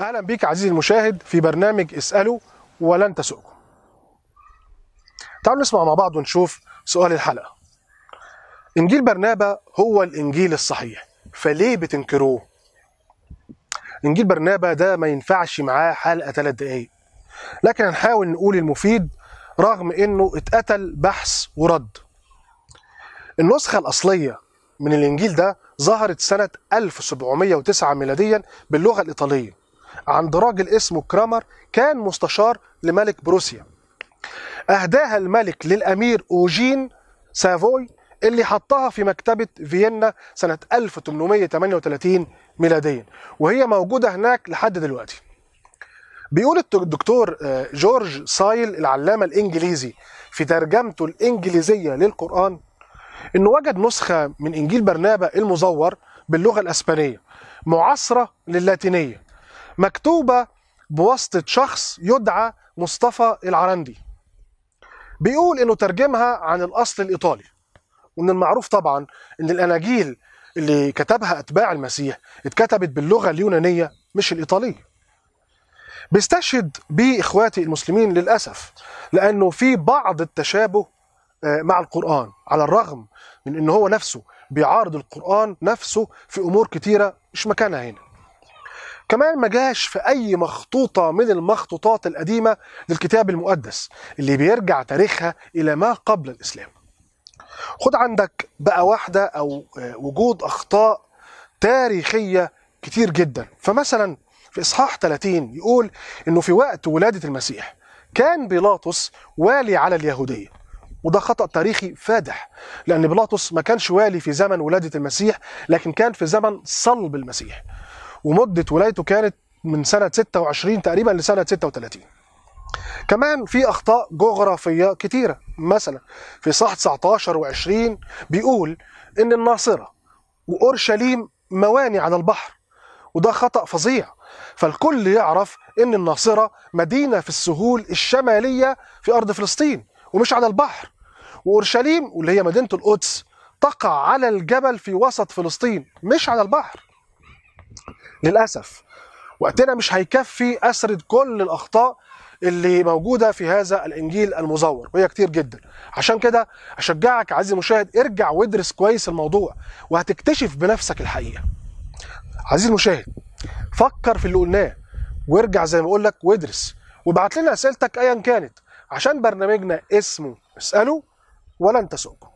اهلا بيك عزيزي المشاهد في برنامج اساله ولن تسؤكم تعالوا نسمع مع بعض ونشوف سؤال الحلقه انجيل برنابا هو الانجيل الصحيح فليه بتنكروه انجيل برنابا ده ما ينفعش معاه حلقه ثلاث دقايق لكن هنحاول نقول المفيد رغم انه اتقتل بحث ورد النسخه الاصليه من الانجيل ده ظهرت سنه 1709 ميلاديا باللغه الايطاليه عند راجل اسمه كرامر كان مستشار لملك بروسيا أهداها الملك للأمير أوجين سافوي اللي حطها في مكتبة فيينا سنة 1838 ميلاديا وهي موجودة هناك لحد دلوقتي بيقول الدكتور آه، جورج سايل العلامة الإنجليزي في ترجمته الإنجليزية للقرآن إنه وجد نسخة من إنجيل برنابا المزور باللغة الأسبانية معاصرة للاتينية مكتوبة بواسطة شخص يدعى مصطفى العرندي بيقول انه ترجمها عن الاصل الايطالي ومن المعروف طبعا ان الاناجيل اللي كتبها اتباع المسيح اتكتبت باللغه اليونانيه مش الايطاليه بيستشهد بيه اخواتي المسلمين للاسف لانه في بعض التشابه آه، مع القران على الرغم من ان هو نفسه بيعارض القران نفسه في امور كتيره مش مكانها هنا كمان ما جاش في أي مخطوطة من المخطوطات القديمة للكتاب المقدس اللي بيرجع تاريخها إلى ما قبل الإسلام خد عندك بقى واحدة أو آه، وجود أخطاء تاريخية كتير جدا فمثلا في إصحاح 30 يقول إنه في وقت ولادة المسيح كان بيلاطس والي على اليهودية وده خطأ تاريخي فادح لأن بيلاطس ما كانش والي في زمن ولادة المسيح لكن كان في زمن صلب المسيح ومده ولايته كانت من سنه 26 تقريبا لسنه 36 كمان في اخطاء جغرافيه كتيره مثلا في صح 19 و20 بيقول ان الناصره واورشليم مواني على البحر وده خطا فظيع فالكل يعرف ان الناصره مدينه في السهول الشماليه في ارض فلسطين ومش على البحر واورشليم واللي هي مدينه القدس تقع على الجبل في وسط فلسطين مش على البحر للأسف وقتنا مش هيكفي أسرد كل الأخطاء اللي موجودة في هذا الإنجيل المزور وهي كتير جدا عشان كده أشجعك عزيزي المشاهد ارجع وادرس كويس الموضوع وهتكتشف بنفسك الحقيقة عزيزي المشاهد فكر في اللي قلناه وارجع زي ما اقول لك وادرس وابعت لنا اسئلتك ايا كانت عشان برنامجنا اسمه اساله ولن تسؤكم